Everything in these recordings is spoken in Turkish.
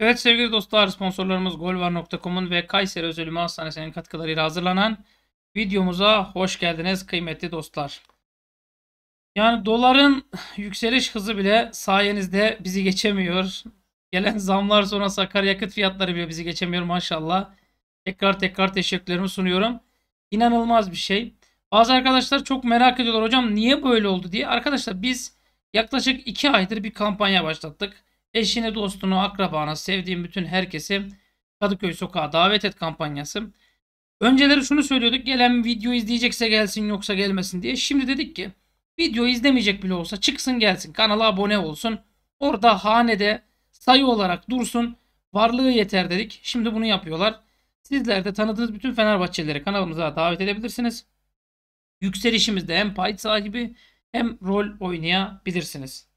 Evet sevgili dostlar sponsorlarımız golvar.com'un ve Kayseri Özel Ümit Hastanesi'nin katkılarıyla hazırlanan videomuza hoş geldiniz kıymetli dostlar. Yani doların yükseliş hızı bile sayenizde bizi geçemiyor. Gelen zamlar sonra akaryakıt fiyatları bile bizi geçemiyor maşallah. Tekrar tekrar teşekkürlerimi sunuyorum. İnanılmaz bir şey. Bazı arkadaşlar çok merak ediyorlar hocam niye böyle oldu diye. Arkadaşlar biz yaklaşık 2 aydır bir kampanya başlattık. Eşini, dostunu, akrabana, sevdiğin bütün herkesi Kadıköy Sokağa davet et kampanyası. Önceleri şunu söylüyorduk. Gelen video izleyecekse gelsin yoksa gelmesin diye. Şimdi dedik ki video izlemeyecek bile olsa çıksın gelsin. Kanala abone olsun. Orada hanede sayı olarak dursun. Varlığı yeter dedik. Şimdi bunu yapıyorlar. Sizler de tanıdığınız bütün Fenerbahçelileri kanalımıza davet edebilirsiniz. Yükselişimizde hem pay sahibi hem rol oynayabilirsiniz.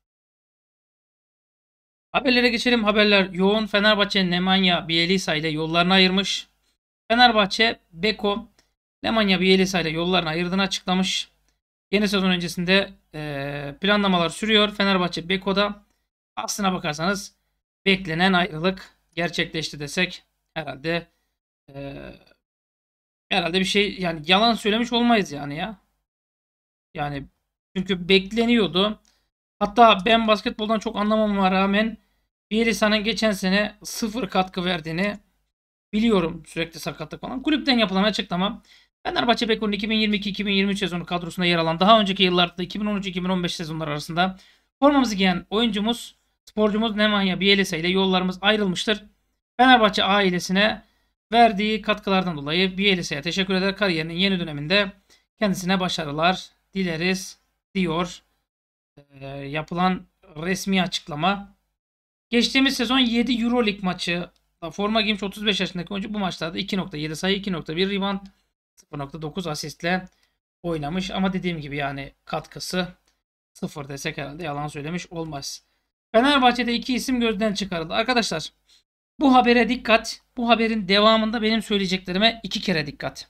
Haberlere geçelim. Haberler yoğun. Fenerbahçe, Nemanja, Bielisa ile yollarını ayırmış. Fenerbahçe, Beko, Nemanja Bielisa ile yollarını ayırdığını açıklamış. Yeni sezon öncesinde e, planlamalar sürüyor. Fenerbahçe, Beko'da aslına bakarsanız beklenen ayrılık gerçekleşti desek herhalde e, herhalde bir şey yani yalan söylemiş olmayız yani ya. Yani çünkü bekleniyordu. Hatta ben basketboldan çok anlamama rağmen Bielisa'nın geçen sene sıfır katkı verdiğini biliyorum sürekli sakatlık falan. Kulüpten yapılan açıklama Fenerbahçe Beko'nun 2022-2023 sezonu kadrosunda yer alan daha önceki yıllarda 2013-2015 sezonları arasında formamızı giyen oyuncumuz, sporcumuz Nemanja Bielisa ile yollarımız ayrılmıştır. Fenerbahçe ailesine verdiği katkılardan dolayı Bielisa'ya teşekkür eder. Kariyerinin yeni döneminde kendisine başarılar dileriz diyor ee, yapılan resmi açıklama. Geçtiğimiz sezon 7 Euroleague maçı forma giymiş 35 yaşındaki oyuncu bu maçlarda 2.7 sayı 2.1 rebound 0.9 asistle oynamış. Ama dediğim gibi yani katkısı 0 desek herhalde yalan söylemiş olmaz. Fenerbahçe'de iki isim gözden çıkarıldı. Arkadaşlar bu habere dikkat. Bu haberin devamında benim söyleyeceklerime iki kere dikkat.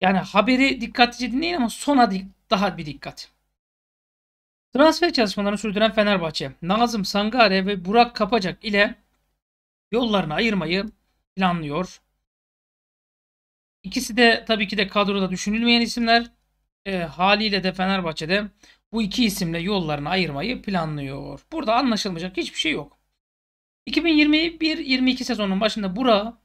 Yani haberi dikkatlice dinleyin ama sona daha bir dikkat. Transfer çalışmalarını sürdüren Fenerbahçe, Nazım Sangare ve Burak Kapacak ile yollarını ayırmayı planlıyor. İkisi de tabii ki de kadroda düşünülmeyen isimler. E, haliyle de Fenerbahçe'de bu iki isimle yollarını ayırmayı planlıyor. Burada anlaşılmayacak hiçbir şey yok. 2021-22 sezonun başında Burak'ı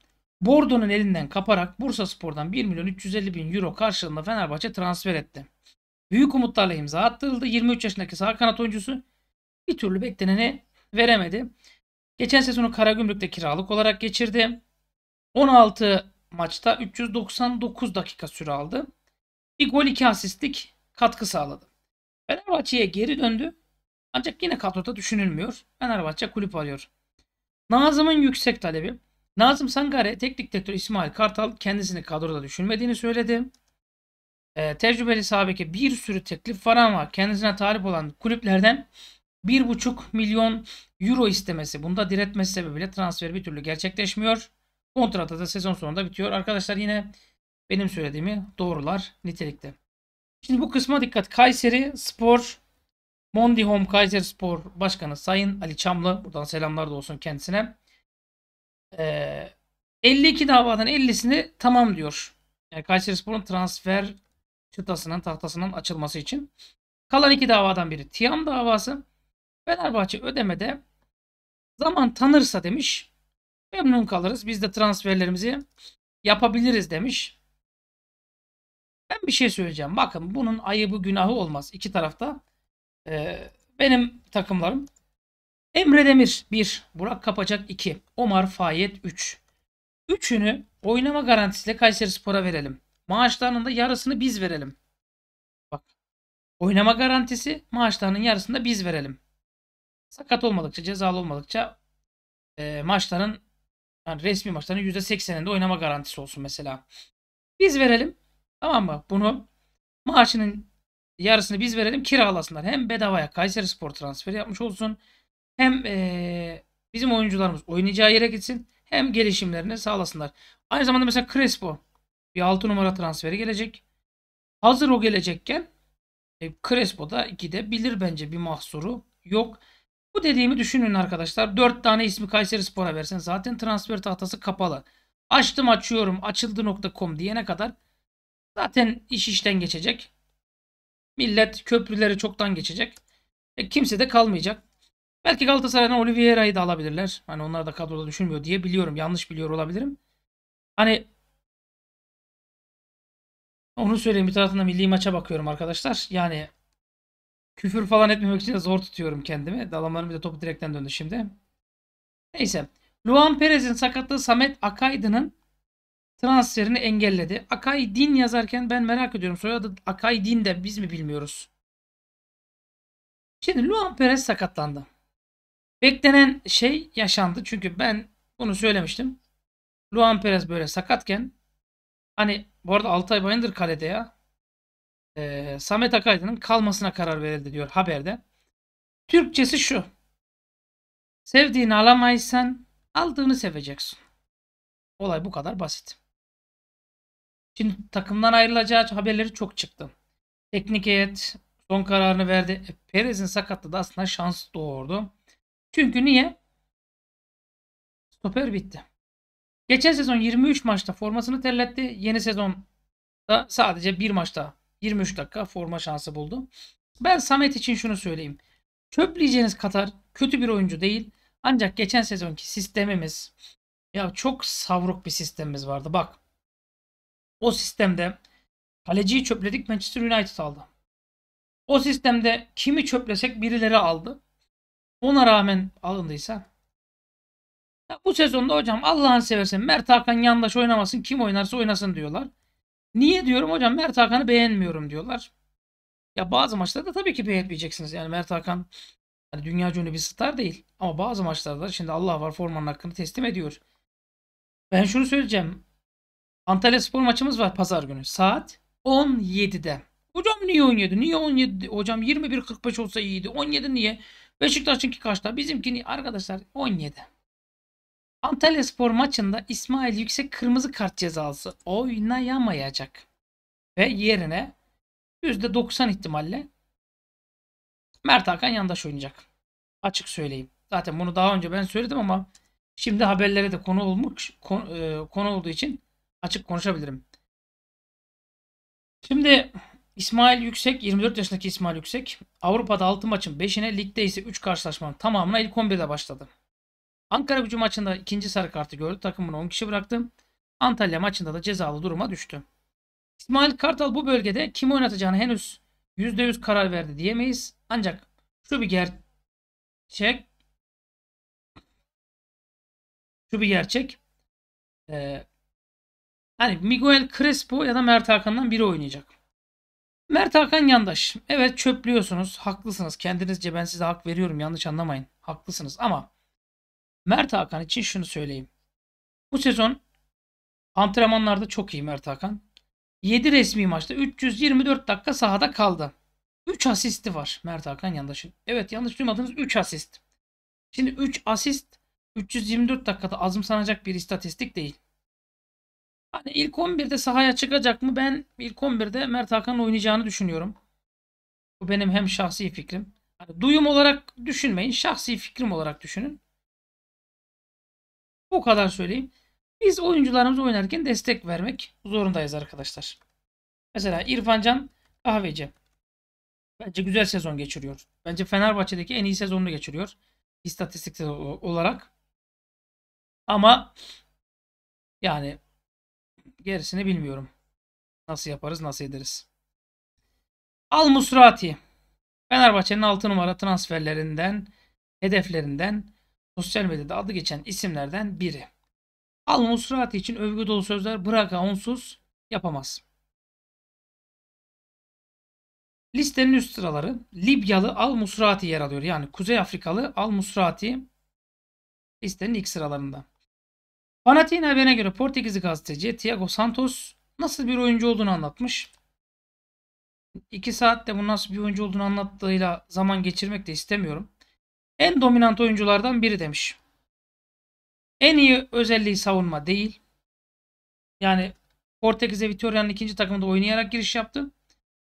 Bordo'nun elinden kaparak Bursa Spor'dan 1 milyon 350 bin euro karşılığında Fenerbahçe transfer etti büyük umutlarla imza attırıldı. 23 yaşındaki sağ kanat oyuncusu bir türlü bekleneni veremedi. Geçen sezonu Karagümrük'te kiralık olarak geçirdi. 16 maçta 399 dakika süre aldı. Bir gol iki asistlik katkı sağladı. Fenerbahçe'ye geri döndü. Ancak yine kadroda düşünülmüyor. Fenerbahçe kulüp arıyor. Nazım'ın yüksek talebi. Nazım Sangare teknik direktör İsmail Kartal kendisini kadroda düşünmediğini söyledi e, tecrübeli sabike bir sürü teklif falan var. Kendisine talip olan kulüplerden 1,5 milyon euro istemesi. Bunda diretmesi sebebiyle transfer bir türlü gerçekleşmiyor. Kontratı da sezon sonunda bitiyor. Arkadaşlar yine benim söylediğimi doğrular nitelikte. Şimdi bu kısma dikkat. Kayseri Spor Mondi Home Kayseri Spor Başkanı Sayın Ali Çamlı. Buradan selamlar da olsun kendisine. Ee, 52 davadan 50'sini tamam diyor. Yani Kayseri Spor'un transfer çıtasının tahtasının açılması için. Kalan iki davadan biri Tiam davası. Fenerbahçe ödemede zaman tanırsa demiş memnun kalırız. Biz de transferlerimizi yapabiliriz demiş. Ben bir şey söyleyeceğim. Bakın bunun ayıbı günahı olmaz. iki tarafta ee, benim takımlarım Emre Demir 1, Burak Kapacak 2, Omar Fayet 3. Üç. Üçünü oynama garantisiyle Kayseri Spor'a verelim. Maaşlarının da yarısını biz verelim. Bak. Oynama garantisi maaşlarının yarısını da biz verelim. Sakat olmadıkça, cezalı olmadıkça e, maçların yani resmi maçların %80'inde oynama garantisi olsun mesela. Biz verelim. Tamam mı? Bunu maaşının yarısını biz verelim kiralasınlar. Hem bedavaya Kayseri Spor transferi yapmış olsun. Hem e, bizim oyuncularımız oynayacağı yere gitsin. Hem gelişimlerini sağlasınlar. Aynı zamanda mesela Crespo. Bir 6 numara transferi gelecek. Hazır o gelecekken e, Crespo'da 2'de bilir bence bir mahsuru yok. Bu dediğimi düşünün arkadaşlar. 4 tane ismi Kayseri Spor'a versen zaten transfer tahtası kapalı. Açtım açıyorum açıldı.com diyene kadar zaten iş işten geçecek. Millet köprüleri çoktan geçecek. E, kimse de kalmayacak. Belki Galatasaray'dan Oliveira'yı da alabilirler. Hani onlar da kadroda düşünmüyor diye biliyorum. Yanlış biliyor olabilirim. Hani onu söyleyeyim bir taraftan da milli maça bakıyorum arkadaşlar. Yani küfür falan etmemek için de zor tutuyorum kendimi. Dalamanın bir de topu direkten döndü şimdi. Neyse. Luan Perez'in sakatlığı Samet Akaydın'ın transferini engelledi. Akaydin yazarken ben merak ediyorum. Soyadı Akaydin de biz mi bilmiyoruz? Şimdi Luan Perez sakatlandı. Beklenen şey yaşandı. Çünkü ben bunu söylemiştim. Luan Perez böyle sakatken Hani bu arada Altay Bayındır kalede ya. Ee, Samet Akaydın'ın kalmasına karar verildi diyor haberde. Türkçesi şu. Sevdiğini alamaysan aldığını seveceksin. Olay bu kadar basit. Şimdi takımdan ayrılacağı haberleri çok çıktı. Teknik heyet son kararını verdi. E, Perez'in sakatlığı da aslında şans doğurdu. Çünkü niye? Stoper bitti. Geçen sezon 23 maçta formasını terletti. Yeni sezon da sadece bir maçta 23 dakika forma şansı buldu. Ben Samet için şunu söyleyeyim. Çöpleyeceğiniz Katar kötü bir oyuncu değil. Ancak geçen sezonki sistemimiz ya çok savruk bir sistemimiz vardı. Bak o sistemde kaleciyi çöpledik Manchester United aldı. O sistemde kimi çöplesek birileri aldı. Ona rağmen alındıysa ya bu sezonda hocam Allah'ın seversen Mert Hakan yandaş oynamasın kim oynarsa oynasın diyorlar. Niye diyorum hocam Mert Hakan'ı beğenmiyorum diyorlar. Ya bazı maçlarda tabii ki beğenmeyeceksiniz. Yani Mert Hakan yani dünya ünlü bir star değil. Ama bazı maçlarda şimdi Allah var formanın hakkını teslim ediyor. Ben şunu söyleyeceğim. Antalya spor maçımız var pazar günü. Saat 17'de. Hocam niye 17? Niye 17? Hocam 21.45 olsa iyiydi. 17 niye? Beşiktaş'ınki kaçta? Bizimki niye? Arkadaşlar 17. Antalya Spor maçında İsmail Yüksek kırmızı kart cezası oynayamayacak. Ve yerine %90 ihtimalle Mert Hakan Yandaş oynayacak. Açık söyleyeyim. Zaten bunu daha önce ben söyledim ama şimdi haberlere de konu olmuş e, konu, olduğu için açık konuşabilirim. Şimdi İsmail Yüksek 24 yaşındaki İsmail Yüksek Avrupa'da 6 maçın 5'ine ligde ise 3 karşılaşmanın tamamına ilk 11'de başladı. Ankara gücü maçında ikinci sarı kartı gördü. Takımını 10 kişi bıraktı. Antalya maçında da cezalı duruma düştü. İsmail Kartal bu bölgede kim oynatacağını henüz %100 karar verdi diyemeyiz. Ancak şu bir gerçek şu bir gerçek ee, hani Miguel Crespo ya da Mert Hakan'dan biri oynayacak. Mert Hakan yandaş. Evet çöplüyorsunuz. Haklısınız. Kendinizce ben size hak veriyorum. Yanlış anlamayın. Haklısınız ama Mert Hakan için şunu söyleyeyim. Bu sezon antrenmanlarda çok iyi Mert Hakan. 7 resmi maçta 324 dakika sahada kaldı. 3 asisti var Mert Hakan yandaşın. Evet yanlış duymadınız 3 asist. Şimdi 3 asist 324 dakikada azımsanacak bir istatistik değil. Hani ilk 11'de sahaya çıkacak mı? Ben ilk 11'de Mert Hakan'ın oynayacağını düşünüyorum. Bu benim hem şahsi fikrim. Hani duyum olarak düşünmeyin. Şahsi fikrim olarak düşünün. O kadar söyleyeyim. Biz oyuncularımıza oynarken destek vermek zorundayız arkadaşlar. Mesela İrfan Can Kahveci. Bence güzel sezon geçiriyor. Bence Fenerbahçe'deki en iyi sezonunu geçiriyor. İstatistik olarak. Ama yani gerisini bilmiyorum. Nasıl yaparız, nasıl ederiz. Al Musrati. Fenerbahçe'nin 6 numara transferlerinden, hedeflerinden sosyal medyada adı geçen isimlerden biri. Al Musrati için övgü dolu sözler Braga onsuz yapamaz. Listenin üst sıraları Libyalı Al Musrati yer alıyor. Yani Kuzey Afrikalı Al Musrati listenin ilk sıralarında. Fanatik'in haberine göre Portekizli gazeteci Thiago Santos nasıl bir oyuncu olduğunu anlatmış. 2 saatte bu nasıl bir oyuncu olduğunu anlattığıyla zaman geçirmek de istemiyorum. En dominant oyunculardan biri demiş. En iyi özelliği savunma değil. Yani Portekiz'e Vitoria'nın ikinci takımında oynayarak giriş yaptı.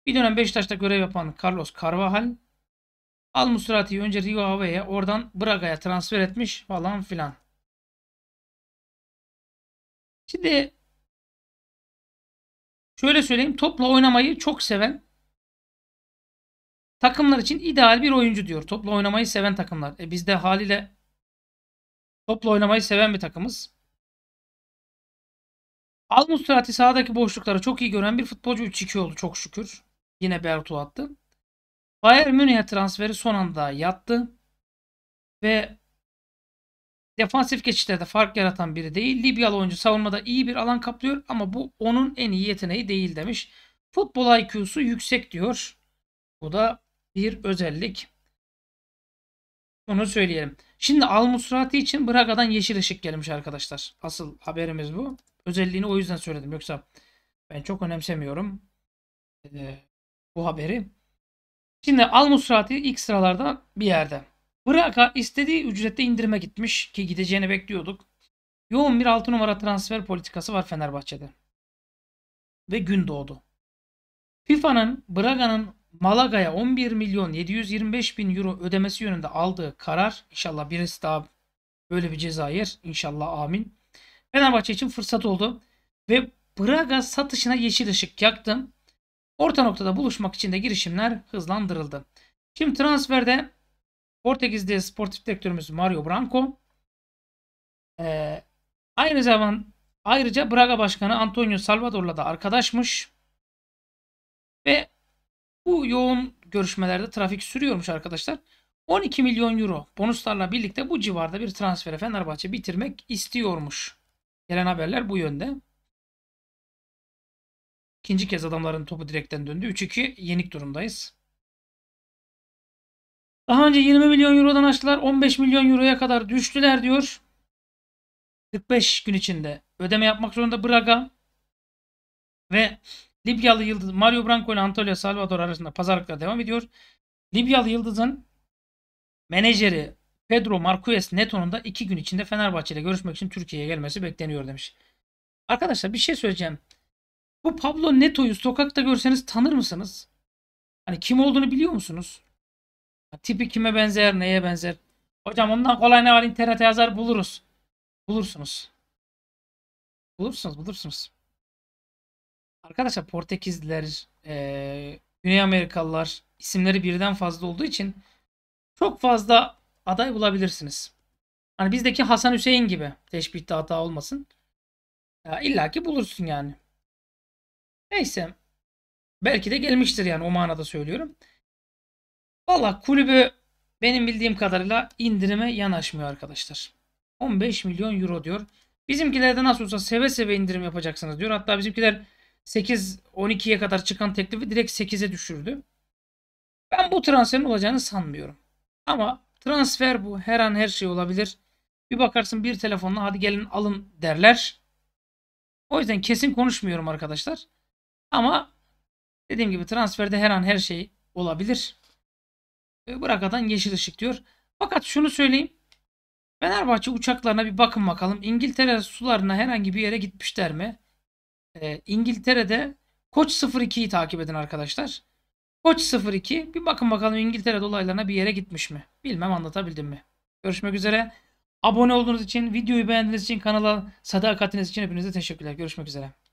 Bir dönem Beşiktaş'ta görev yapan Carlos Carvajal Al Musrati'yi önce Rio Ave'ye oradan Braga'ya transfer etmiş falan filan. Şimdi şöyle söyleyeyim topla oynamayı çok seven Takımlar için ideal bir oyuncu diyor. Toplu oynamayı seven takımlar. E biz de haliyle toplu oynamayı seven bir takımız. Almustrati sahadaki boşlukları çok iyi gören bir futbolcu 3-2 oldu çok şükür. Yine Bertu attı. Bayern Münih'e transferi son anda yattı. Ve defansif geçişlerde fark yaratan biri değil. Libyalı oyuncu savunmada iyi bir alan kaplıyor ama bu onun en iyi yeteneği değil demiş. Futbol IQ'su yüksek diyor. Bu da bir özellik. onu söyleyelim. Şimdi Al-Musrati için Braga'dan yeşil ışık gelmiş arkadaşlar. Asıl haberimiz bu. Özelliğini o yüzden söyledim. Yoksa ben çok önemsemiyorum ee, bu haberi. Şimdi Al-Musrati ilk sıralarda bir yerde. Braga istediği ücrette indirime gitmiş ki gideceğini bekliyorduk. Yoğun bir 6 numara transfer politikası var Fenerbahçe'de. Ve gün doğdu. FIFA'nın Braga'nın Malaga'ya 11 milyon 725 bin euro ödemesi yönünde aldığı karar inşallah birisi daha böyle bir ceza yer. İnşallah amin. Fenerbahçe için fırsat oldu. Ve Braga satışına yeşil ışık yaktı. Orta noktada buluşmak için de girişimler hızlandırıldı. Şimdi transferde Portekizli sportif direktörümüz Mario Branco. Ee, aynı zaman ayrıca Braga Başkanı Antonio Salvador'la da arkadaşmış. Ve bu yoğun görüşmelerde trafik sürüyormuş arkadaşlar. 12 milyon euro bonuslarla birlikte bu civarda bir transfere Fenerbahçe bitirmek istiyormuş. Gelen haberler bu yönde. İkinci kez adamların topu direkten döndü. 3-2 yenik durumdayız. Daha önce 20 milyon eurodan açtılar. 15 milyon euroya kadar düştüler diyor. 45 gün içinde ödeme yapmak zorunda Braga. Ve Libyalı yıldız Mario Branco ile Antalya Salvador arasında pazarlıklar devam ediyor. Libyalı yıldızın menajeri Pedro Marquez Neto'nun da iki gün içinde Fenerbahçe ile görüşmek için Türkiye'ye gelmesi bekleniyor demiş. Arkadaşlar bir şey söyleyeceğim. Bu Pablo Neto'yu sokakta görseniz tanır mısınız? Hani kim olduğunu biliyor musunuz? Tipi kime benzer, neye benzer? Hocam ondan kolay ne var internete yazar buluruz. Bulursunuz. Bulursunuz, bulursunuz. Arkadaşlar Portekizliler, e, Güney Amerikalılar isimleri birden fazla olduğu için çok fazla aday bulabilirsiniz. Hani bizdeki Hasan Hüseyin gibi teşbihte hata olmasın. Ya İlla ki bulursun yani. Neyse. Belki de gelmiştir yani o manada söylüyorum. Valla kulübü benim bildiğim kadarıyla indirime yanaşmıyor arkadaşlar. 15 milyon euro diyor. Bizimkilerde nasıl olsa seve seve indirim yapacaksınız diyor. Hatta bizimkiler 8-12'ye kadar çıkan teklifi direkt 8'e düşürdü. Ben bu transferin olacağını sanmıyorum. Ama transfer bu. Her an her şey olabilir. Bir bakarsın bir telefonla hadi gelin alın derler. O yüzden kesin konuşmuyorum arkadaşlar. Ama dediğim gibi transferde her an her şey olabilir. E, bırak atan yeşil ışık diyor. Fakat şunu söyleyeyim. Fenerbahçe uçaklarına bir bakın bakalım. İngiltere sularına herhangi bir yere gitmişler mi? e, İngiltere'de Koç 02'yi takip edin arkadaşlar. Koç 02 bir bakın bakalım İngiltere dolaylarına bir yere gitmiş mi? Bilmem anlatabildim mi? Görüşmek üzere. Abone olduğunuz için, videoyu beğendiğiniz için, kanala sadakatiniz için hepinize teşekkürler. Görüşmek üzere.